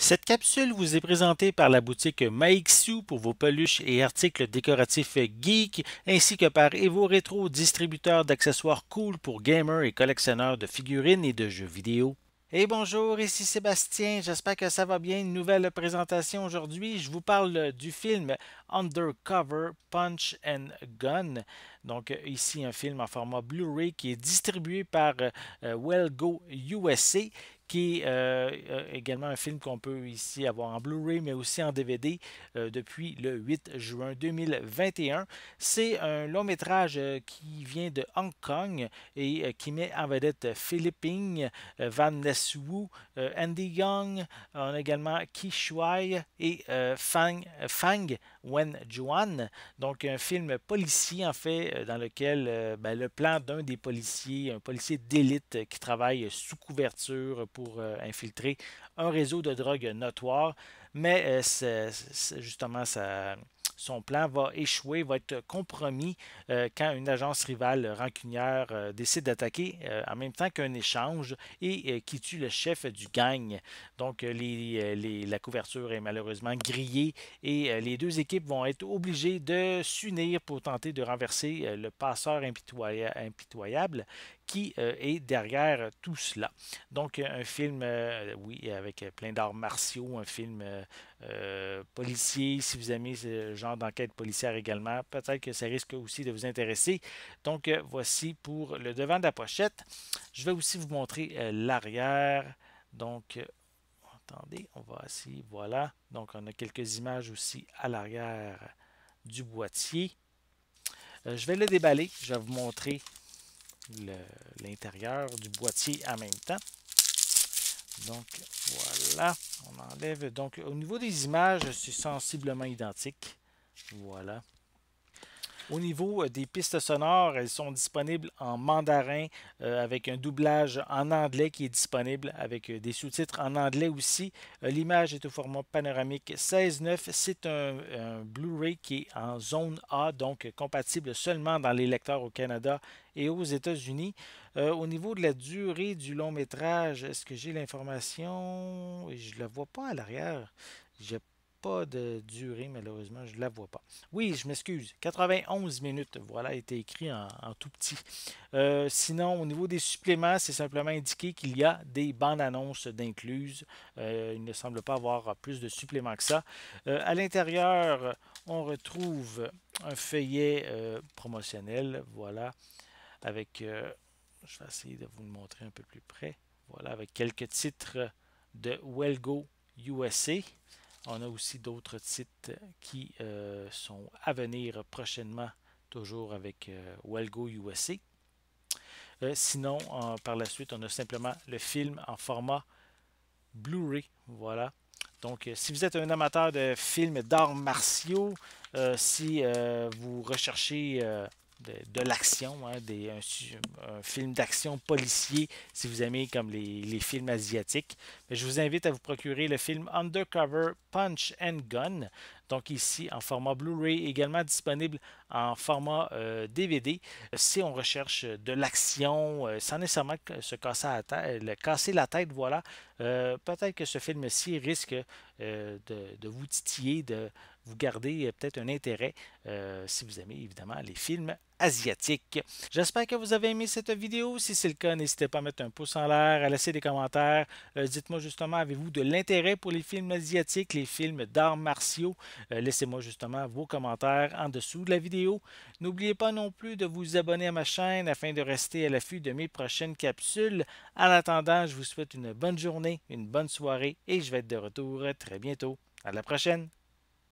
Cette capsule vous est présentée par la boutique Maixu pour vos peluches et articles décoratifs geek, ainsi que par Evo Retro, distributeur d'accessoires cool pour gamers et collectionneurs de figurines et de jeux vidéo. Et bonjour, ici Sébastien, j'espère que ça va bien. Une nouvelle présentation aujourd'hui. Je vous parle euh, du film Undercover Punch and Gun. Donc euh, ici un film en format Blu-ray qui est distribué par euh, Wellgo USA qui est euh, euh, également un film qu'on peut ici avoir en Blu-ray, mais aussi en DVD euh, depuis le 8 juin 2021. C'est un long métrage qui vient de Hong Kong et qui met en vedette Philippine, Van Nessou, Andy Young, on a également Ki Shuai et Fang, Fang Wenjuan. Donc un film policier en fait dans lequel ben, le plan d'un des policiers, un policier d'élite qui travaille sous couverture pour pour euh, infiltrer un réseau de drogue notoire, mais euh, c'est justement ça son plan va échouer, va être compromis euh, quand une agence rivale rancunière euh, décide d'attaquer euh, en même temps qu'un échange et qui tue le chef du gang. Donc la couverture est malheureusement grillée et les deux équipes vont être obligées de s'unir pour tenter de renverser le passeur impitoyable qui est derrière tout cela. Donc, un film, oui, avec plein d'arts martiaux, un film policier, si vous aimez ce genre d'enquête policière également. Peut-être que ça risque aussi de vous intéresser. Donc, euh, voici pour le devant de la pochette. Je vais aussi vous montrer euh, l'arrière. Donc, euh, attendez, on va ici, voilà. Donc, on a quelques images aussi à l'arrière du boîtier. je vais le déballer, je vais vous montrer l'intérieur du boîtier en même temps. Donc, voilà, on enlève. Donc, au niveau des images, c'est sensiblement identique. Voilà. Au niveau euh, des pistes sonores, elles sont disponibles en mandarin euh, avec un doublage en anglais qui est disponible avec euh, des sous-titres en anglais aussi. L'image est au format panoramique 16.9. C'est un, Blu-ray qui est en zone A, donc compatible seulement dans les lecteurs au Canada et aux États-Unis. au niveau de la durée du long métrage, est-ce que j'ai l'information? Je ne la vois pas à l'arrière pas de durée, malheureusement, je ne la vois pas. Oui, je m'excuse, 91 minutes, voilà, été écrit en, tout petit. Euh, sinon, au niveau des suppléments, c'est simplement indiqué qu'il y a des bandes annonces d'incluses. Euh, il ne semble pas avoir plus de suppléments que ça. Euh, à l'intérieur, on retrouve un feuillet promotionnel, voilà, avec... je vais essayer de vous le montrer un peu plus près. Voilà, avec quelques titres de Wellgo USA on a aussi d'autres titres euh, qui euh, sont à venir prochainement, toujours avec euh, Walgo USA. sinon, par la suite, on a simplement le film en format Blu-ray. Voilà. Donc, si vous êtes un amateur de films d'arts martiaux, si vous recherchez de, l'action, hein, un, film d'action policier, si vous aimez comme les, films asiatiques. Mais je vous invite à vous procurer le film Undercover Punch and Gun, donc ici en format Blu-ray, également disponible en format DVD. Euh, euh, si on recherche de l'action, euh, sans nécessairement se casser la tête, casser la tête, voilà, peut-être que ce film-ci risque de, de, vous titiller, de vous garder peut-être un intérêt, si vous aimez évidemment les films asiatique. J'espère que vous avez aimé cette vidéo. Si c'est le cas, n'hésitez pas à mettre un pouce en l'air, à laisser des commentaires. Euh, dites-moi justement, avez-vous de l'intérêt pour les films asiatiques, les films d'arts martiaux? Euh, laissez-moi justement vos commentaires en dessous de la vidéo. N'oubliez pas non plus de vous abonner à ma chaîne afin de rester à l'affût de mes prochaines capsules. En attendant, je vous souhaite une bonne journée, une bonne soirée et je vais être de retour très bientôt. À la prochaine!